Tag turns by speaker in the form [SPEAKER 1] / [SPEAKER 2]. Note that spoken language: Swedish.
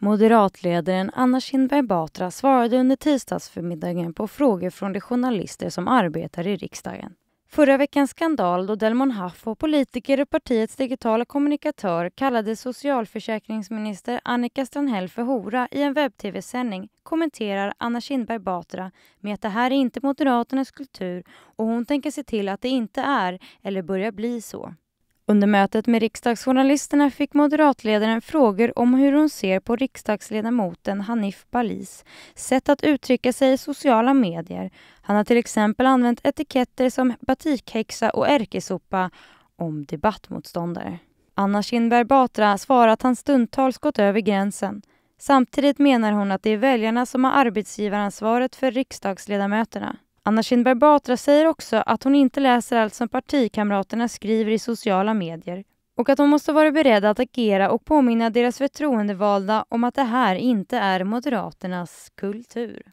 [SPEAKER 1] Moderatledaren Anna Kinberg Batra svarade under tisdagsförmiddagen på frågor från de journalister som arbetar i riksdagen. Förra veckans skandal då Delmon Haff och politiker och partiets digitala kommunikatör kallade socialförsäkringsminister Annika Strandhäll för hora i en webb-tv-sändning kommenterar Anna Kinberg Batra med att det här är inte Moderaternas kultur och hon tänker se till att det inte är, eller börjar bli så. Under mötet med riksdagsjournalisterna fick moderatledaren frågor om hur hon ser på riksdagsledamoten Hanif Balis sätt att uttrycka sig i sociala medier. Han har till exempel använt etiketter som batikhäxa och ärkesopa om debattmotståndare. Anna Kinberg Batra svarar att han stundtals gått över gränsen. Samtidigt menar hon att det är väljarna som har arbetsgivaransvaret för riksdagsledamöterna. Anna Kinberg Batra säger också att hon inte läser allt som partikamraterna skriver i sociala medier och att hon måste vara beredd att agera och påminna deras förtroendevalda om att det här inte är Moderaternas kultur.